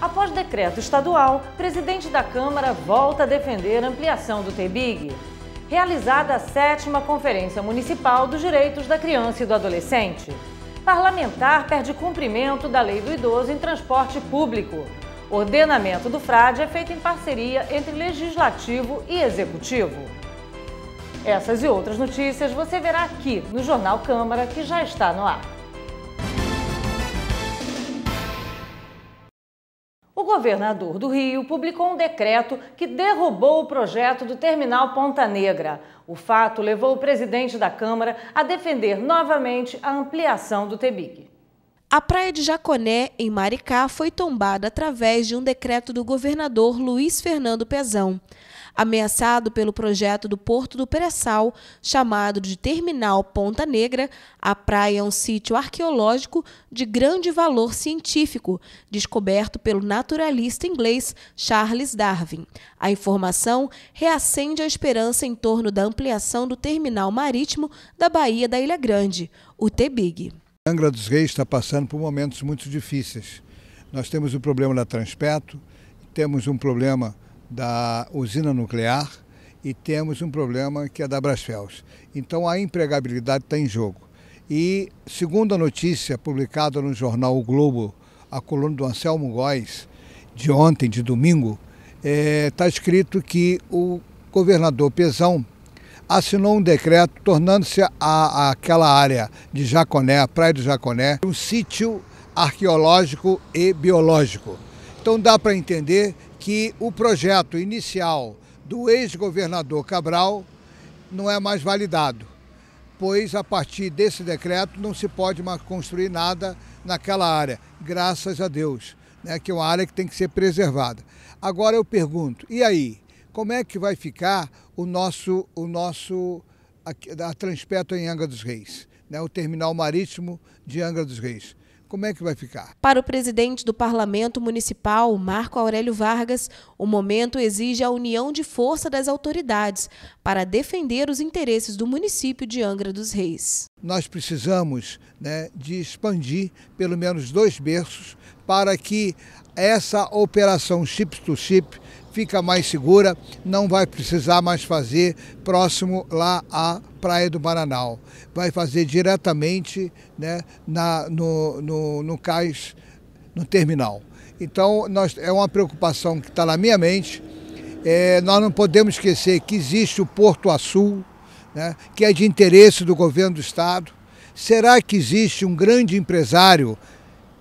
Após decreto estadual, presidente da Câmara volta a defender a ampliação do TBIG. Realizada a sétima Conferência Municipal dos Direitos da Criança e do Adolescente. Parlamentar perde cumprimento da Lei do Idoso em transporte público. Ordenamento do frade é feito em parceria entre Legislativo e Executivo. Essas e outras notícias você verá aqui no Jornal Câmara, que já está no ar. governador do Rio publicou um decreto que derrubou o projeto do terminal Ponta Negra. O fato levou o presidente da Câmara a defender novamente a ampliação do TEBIC. A praia de Jaconé, em Maricá, foi tombada através de um decreto do governador Luiz Fernando Pezão ameaçado pelo projeto do Porto do Pereçal, chamado de Terminal Ponta Negra, a praia é um sítio arqueológico de grande valor científico, descoberto pelo naturalista inglês Charles Darwin. A informação reacende a esperança em torno da ampliação do terminal marítimo da Baía da Ilha Grande, o TBIG. Angra dos Reis está passando por momentos muito difíceis. Nós temos o problema da Transpeto, temos um problema da usina nuclear e temos um problema que é da Brasfels. Então a empregabilidade está em jogo. E segundo a notícia publicada no jornal O Globo, a coluna do Anselmo Góes, de ontem, de domingo, está é, tá escrito que o governador Pezão assinou um decreto tornando-se aquela área de Jaconé, a Praia do Jaconé, um sítio arqueológico e biológico. Então dá para entender que o projeto inicial do ex-governador Cabral não é mais validado, pois a partir desse decreto não se pode mais construir nada naquela área, graças a Deus, né, que é uma área que tem que ser preservada. Agora eu pergunto, e aí, como é que vai ficar o nosso, o nosso a, a Transpeto em Angra dos Reis, né, o terminal marítimo de Angra dos Reis? como é que vai ficar? Para o presidente do Parlamento Municipal, Marco Aurélio Vargas, o momento exige a união de força das autoridades para defender os interesses do município de Angra dos Reis. Nós precisamos né, de expandir pelo menos dois berços para que essa operação chip to chip fica mais segura, não vai precisar mais fazer próximo lá à Praia do Maranal. Vai fazer diretamente né, na, no, no, no cais, no terminal. Então, nós, é uma preocupação que está na minha mente. É, nós não podemos esquecer que existe o Porto Açul, né, que é de interesse do governo do Estado. Será que existe um grande empresário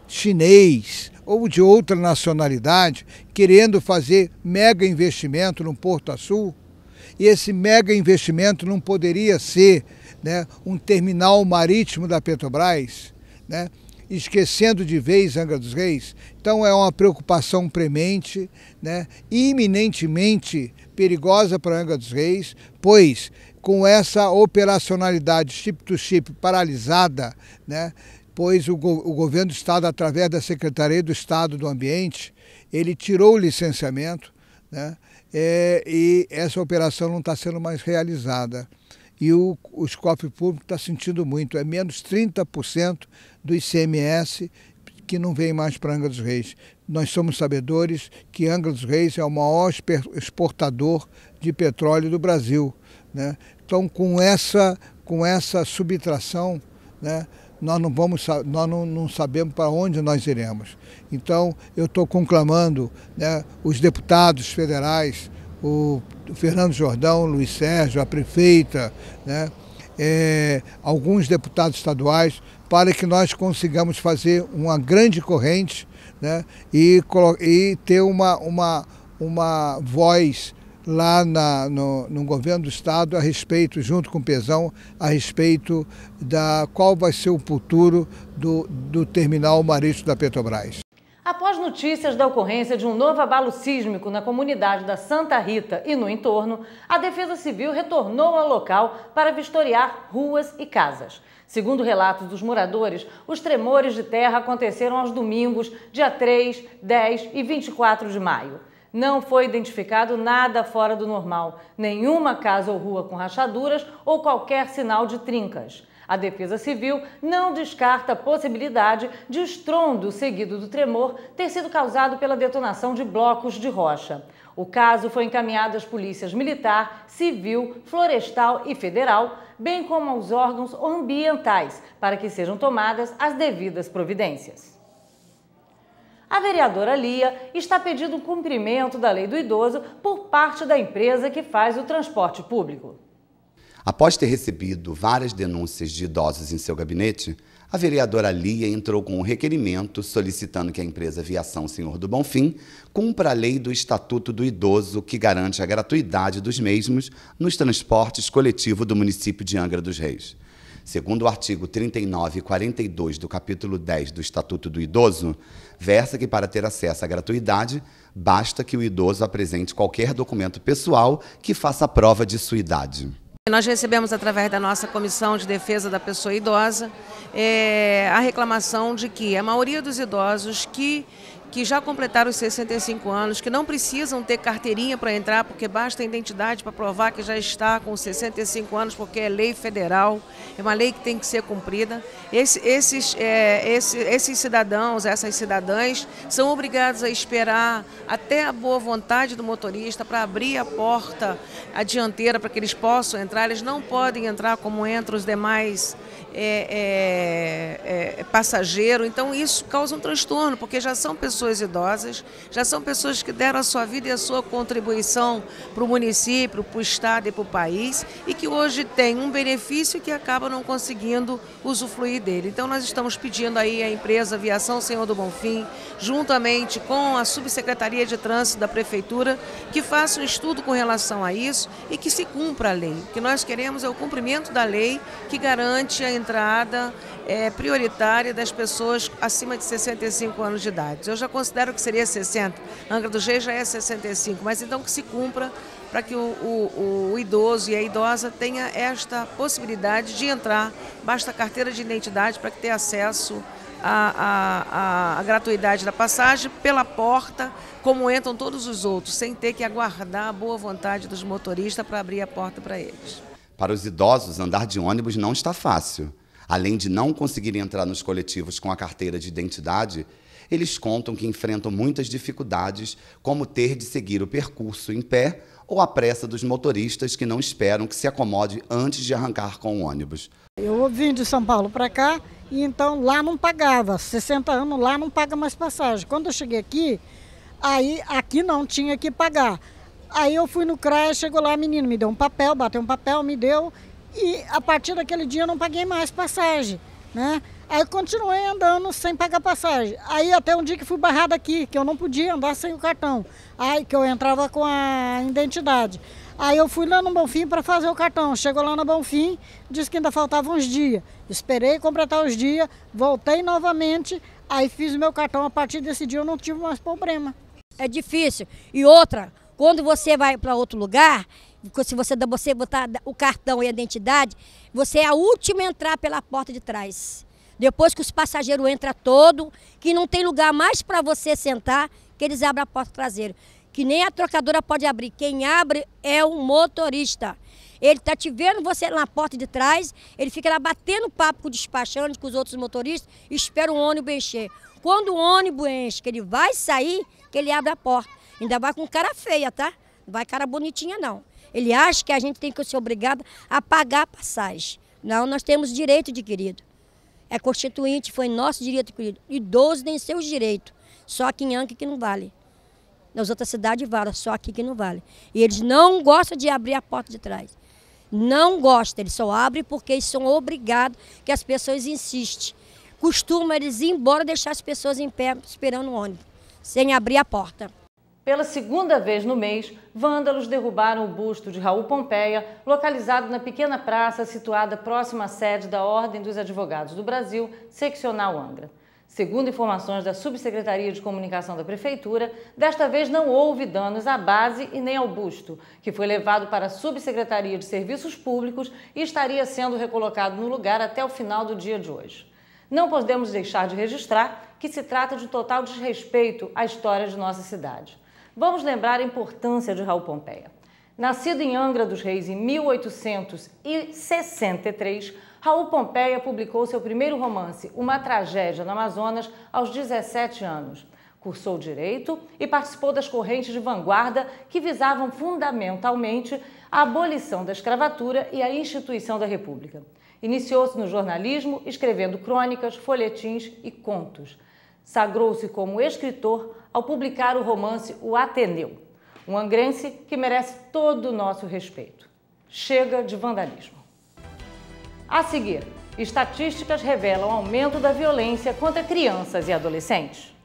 chinês ou de outra nacionalidade querendo fazer mega investimento no Porto Açul, e esse mega investimento não poderia ser né, um terminal marítimo da Petrobras, né, esquecendo de vez Angra dos Reis. Então é uma preocupação premente, né, iminentemente perigosa para Angra dos Reis, pois com essa operacionalidade chip-to-chip -chip paralisada, né, pois o, go o governo do Estado, através da Secretaria do Estado do Ambiente, ele tirou o licenciamento né? É, e essa operação não está sendo mais realizada. E o, o escopo público está sentindo muito, é menos 30% do ICMS que não vem mais para Angra dos Reis. Nós somos sabedores que Angra dos Reis é o maior exportador de petróleo do Brasil. Né? Então, com essa, com essa subtração, né? nós não, vamos, nós não, não sabemos para onde nós iremos. Então, eu estou conclamando né, os deputados federais, o Fernando Jordão, Luiz Sérgio, a prefeita, né, é, alguns deputados estaduais, para que nós consigamos fazer uma grande corrente né, e, e ter uma, uma, uma voz lá na, no, no, governo do Estado a respeito, junto com o Pesão, a respeito da qual vai ser o futuro do, do terminal marítimo da Petrobras. Após notícias da ocorrência de um novo abalo sísmico na comunidade da Santa Rita e no entorno, a Defesa Civil retornou ao local para vistoriar ruas e casas. Segundo relatos dos moradores, os tremores de terra aconteceram aos domingos, dia 3, 10 e 24 de maio. Não foi identificado nada fora do normal, nenhuma casa ou rua com rachaduras ou qualquer sinal de trincas. A Defesa Civil não descarta a possibilidade de estrondo seguido do tremor ter sido causado pela detonação de blocos de rocha. O caso foi encaminhado às polícias militar, civil, florestal e federal, bem como aos órgãos ambientais, para que sejam tomadas as devidas providências a vereadora Lia está pedindo o cumprimento da lei do idoso por parte da empresa que faz o transporte público. Após ter recebido várias denúncias de idosos em seu gabinete, a vereadora Lia entrou com um requerimento solicitando que a empresa Viação Senhor do Bonfim cumpra a lei do Estatuto do Idoso, que garante a gratuidade dos mesmos nos transportes coletivos do município de Angra dos Reis segundo o artigo 39 e 42 do capítulo 10 do Estatuto do Idoso, versa que para ter acesso à gratuidade, basta que o idoso apresente qualquer documento pessoal que faça prova de sua idade. Nós recebemos, através da nossa Comissão de Defesa da Pessoa Idosa, é, a reclamação de que a maioria dos idosos que que já completaram os 65 anos, que não precisam ter carteirinha para entrar, porque basta a identidade para provar que já está com 65 anos, porque é lei federal, é uma lei que tem que ser cumprida. Esse, esses, é, esse, esses cidadãos, essas cidadãs, são obrigados a esperar até a boa vontade do motorista para abrir a porta, a dianteira, para que eles possam entrar. Eles não podem entrar como entram os demais é, é, é passageiros. Então, isso causa um transtorno, porque já são pessoas pessoas idosas, já são pessoas que deram a sua vida e a sua contribuição para o município, para o estado e para o país e que hoje têm um benefício que acabam não conseguindo usufruir dele. Então nós estamos pedindo aí à empresa Aviação Senhor do Bonfim, juntamente com a Subsecretaria de Trânsito da Prefeitura, que faça um estudo com relação a isso e que se cumpra a lei. O que nós queremos é o cumprimento da lei que garante a entrada é, prioritária das pessoas acima de 65 anos de idade. Eu já considero que seria 60. Angra do Reis já é 65, mas então que se cumpra para que o, o, o, idoso e a idosa tenha esta possibilidade de entrar, basta carteira de identidade para que tenha acesso à, à, à gratuidade da passagem pela porta, como entram todos os outros, sem ter que aguardar a boa vontade dos motoristas para abrir a porta para eles. Para os idosos, andar de ônibus não está fácil. Além de não conseguir entrar nos coletivos com a carteira de identidade, eles contam que enfrentam muitas dificuldades, como ter de seguir o percurso em pé ou a pressa dos motoristas que não esperam que se acomode antes de arrancar com o ônibus. Eu vim de São Paulo para cá e então lá não pagava. 60 anos lá não paga mais passagem. Quando eu cheguei aqui, aí aqui não tinha que pagar. Aí eu fui no Crae, chegou lá a menina, me deu um papel, bateu um papel, me deu e a partir daquele dia eu não paguei mais passagem, né? Aí continuei andando sem pagar passagem. Aí até um dia que fui barrada aqui, que eu não podia andar sem o cartão. Aí que eu entrava com a identidade. Aí eu fui lá no Bonfim para fazer o cartão. Chegou lá no Bonfim, disse que ainda faltavam uns dias. Esperei completar os dias, voltei novamente, aí fiz meu cartão. A partir desse dia eu não tive mais problema. É difícil. E outra, quando você vai para outro lugar, se você, você botar o cartão e a identidade, você é a última a entrar pela porta de trás. Depois que os passageiros entram todo, que não tem lugar mais para você sentar, que eles abrem a porta traseira. Que nem a trocadora pode abrir. Quem abre é o motorista. Ele tá te vendo você na porta de trás, ele fica lá batendo papo com o despachante, com os outros motoristas, espera o ônibus encher. Quando o ônibus enche, que ele vai sair, que ele abre a porta. Ainda vai com cara feia, tá? Não vai cara bonitinha, não. Ele acha que a gente tem que ser obrigado a pagar a passagem. Não, nós temos direito de querido é constituinte, foi nosso direito adquirido. Idoso tem seus direitos, só aqui em Anca que não vale. Nas outras cidades vale, só aqui que não vale. E eles não gostam de abrir a porta de trás. Não gostam, eles só abrem porque eles são obrigados, que as pessoas insistem. Costuma eles ir embora deixar as pessoas em pé esperando o ônibus, sem abrir a porta. Pela segunda vez no mês, vândalos derrubaram o busto de Raul Pompeia, localizado na pequena praça situada próxima à sede da Ordem dos Advogados do Brasil, seccional Angra. Segundo informações da Subsecretaria de Comunicação da Prefeitura, desta vez não houve danos à base e nem ao busto, que foi levado para a Subsecretaria de Serviços Públicos e estaria sendo recolocado no lugar até o final do dia de hoje. Não podemos deixar de registrar que se trata de um total desrespeito à história de nossa cidade. Vamos lembrar a importância de Raul Pompeia. Nascido em Angra dos Reis em 1863, Raul Pompeia publicou seu primeiro romance, Uma Tragédia no Amazonas, aos 17 anos. Cursou direito e participou das correntes de vanguarda que visavam fundamentalmente a abolição da escravatura e a instituição da República. Iniciou-se no jornalismo, escrevendo crônicas, folhetins e contos. Sagrou-se como escritor ao publicar o romance O Ateneu, um angrense que merece todo o nosso respeito. Chega de vandalismo. A seguir, estatísticas revelam aumento da violência contra crianças e adolescentes.